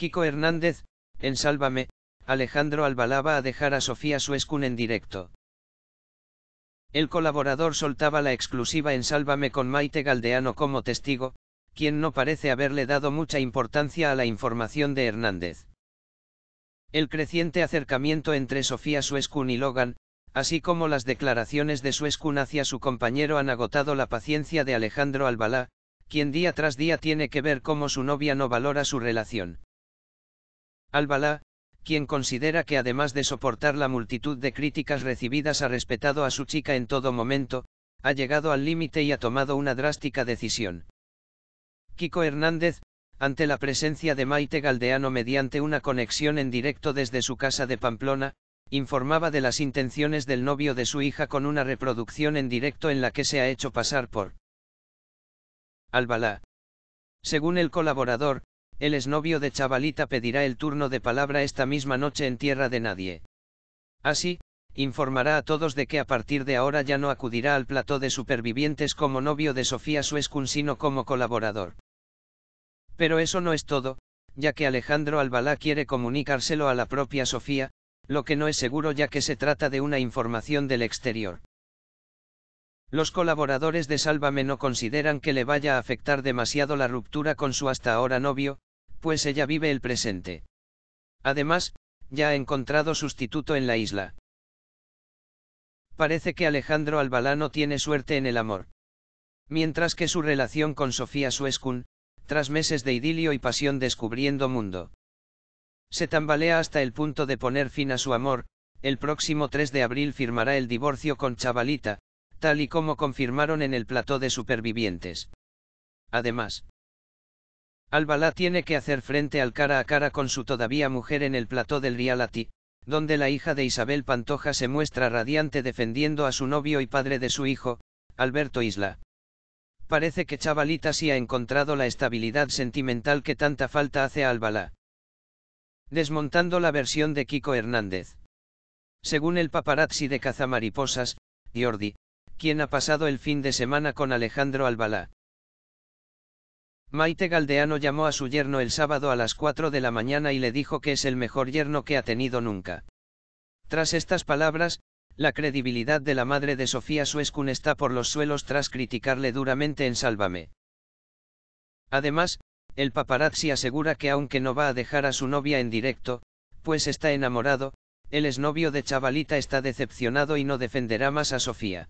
Kiko Hernández, en Sálvame, Alejandro Albalá va a dejar a Sofía Suescun en directo. El colaborador soltaba la exclusiva en Sálvame con Maite Galdeano como testigo, quien no parece haberle dado mucha importancia a la información de Hernández. El creciente acercamiento entre Sofía Suescun y Logan, así como las declaraciones de Suescun hacia su compañero han agotado la paciencia de Alejandro Albalá, quien día tras día tiene que ver cómo su novia no valora su relación. Albalá, quien considera que además de soportar la multitud de críticas recibidas ha respetado a su chica en todo momento, ha llegado al límite y ha tomado una drástica decisión. Kiko Hernández, ante la presencia de Maite Galdeano mediante una conexión en directo desde su casa de Pamplona, informaba de las intenciones del novio de su hija con una reproducción en directo en la que se ha hecho pasar por Albalá. Según el colaborador, el exnovio de Chavalita pedirá el turno de palabra esta misma noche en tierra de nadie. Así, informará a todos de que a partir de ahora ya no acudirá al plató de supervivientes como novio de Sofía Suescun sino como colaborador. Pero eso no es todo, ya que Alejandro Albalá quiere comunicárselo a la propia Sofía, lo que no es seguro ya que se trata de una información del exterior. Los colaboradores de Sálvame no consideran que le vaya a afectar demasiado la ruptura con su hasta ahora novio, pues ella vive el presente. Además, ya ha encontrado sustituto en la isla. Parece que Alejandro Albalano tiene suerte en el amor. Mientras que su relación con Sofía Suescun, tras meses de idilio y pasión descubriendo mundo, se tambalea hasta el punto de poner fin a su amor, el próximo 3 de abril firmará el divorcio con Chavalita, tal y como confirmaron en el plató de supervivientes. Además, Albalá tiene que hacer frente al cara a cara con su todavía mujer en el plató del Rialati, donde la hija de Isabel Pantoja se muestra radiante defendiendo a su novio y padre de su hijo, Alberto Isla. Parece que Chavalita sí ha encontrado la estabilidad sentimental que tanta falta hace a Albalá. Desmontando la versión de Kiko Hernández. Según el paparazzi de Cazamariposas, Jordi, quien ha pasado el fin de semana con Alejandro Albalá. Maite Galdeano llamó a su yerno el sábado a las 4 de la mañana y le dijo que es el mejor yerno que ha tenido nunca. Tras estas palabras, la credibilidad de la madre de Sofía Suescun está por los suelos tras criticarle duramente en Sálvame. Además, el paparazzi asegura que aunque no va a dejar a su novia en directo, pues está enamorado, el exnovio de Chavalita está decepcionado y no defenderá más a Sofía.